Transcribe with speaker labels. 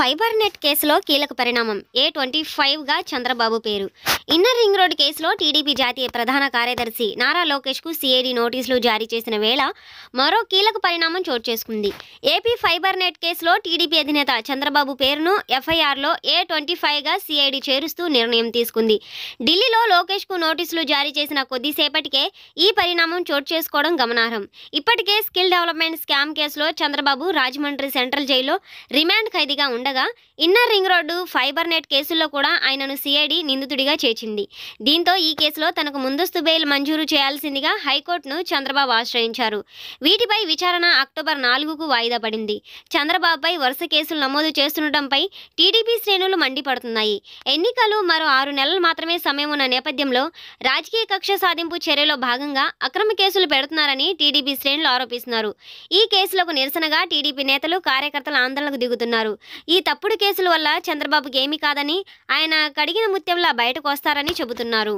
Speaker 1: fibre net కేసులో కీలక పరిణామం ఏ ట్వంటీ ఫైవ్గా చంద్రబాబు పేరు ఇన్నర్ రింగ్ రోడ్ కేసులో టీడీపీ జాతీయ ప్రధాన కార్యదర్శి నారా లోకేష్కు సిఐడి నోటీసులు జారీ చేసిన వేళ మరో కీలక పరిణామం చోటు చేసుకుంది ఏపీ ఫైబర్ నెట్ కేసులో టీడీపీ అధినేత చంద్రబాబు పేరును ఎఫ్ఐఆర్లో ఏ ట్వంటీ ఫైవ్గా సిఐడి చేరుస్తూ నిర్ణయం తీసుకుంది ఢిల్లీలో లోకేష్కు నోటీసులు జారీ చేసిన కొద్దిసేపటికే ఈ పరిణామం చోటు చేసుకోవడం గమనార్హం ఇప్పటికే స్కిల్ డెవలప్మెంట్ స్కామ్ కేసులో చంద్రబాబు రాజమండ్రి సెంట్రల్ జైల్లో రిమాండ్ ఖైదీగా ఉండ ఉండగా inner ring road fibre net కేసుల్లో కూడా ఆయనను సిఐడి నిందితుడిగా చేర్చింది దీంతో ఈ కేసులో తనకు ముందస్తు బెయిల్ మంజూరు చేయాల్సిందిగా హైకోర్టును చంద్రబాబు ఆశ్రయించారు వీటిపై విచారణ అక్టోబర్ నాలుగుకు వాయిదా పడింది చంద్రబాబుపై వరుస కేసులు నమోదు చేస్తుండటంపై టీడీపీ శ్రేణులు మండిపడుతున్నాయి ఎన్నికలు మరో ఆరు నెలలు మాత్రమే సమయం ఉన్న నేపథ్యంలో రాజకీయ కక్ష సాధింపు చర్యలో భాగంగా అక్రమ కేసులు పెడుతున్నారని టీడీపీ శ్రేణులు ఆరోపిస్తున్నారు ఈ కేసులకు నిరసనగా టీడీపీ నేతలు కార్యకర్తలు ఆందోళనకు దిగుతున్నారు ఈ తప్పుడు కేసుల వల్ల చంద్రబాబుకి ఏమీ కాదని ఆయన కడిగిన ముత్యంలా బయటకు వస్తారని చెబుతున్నారు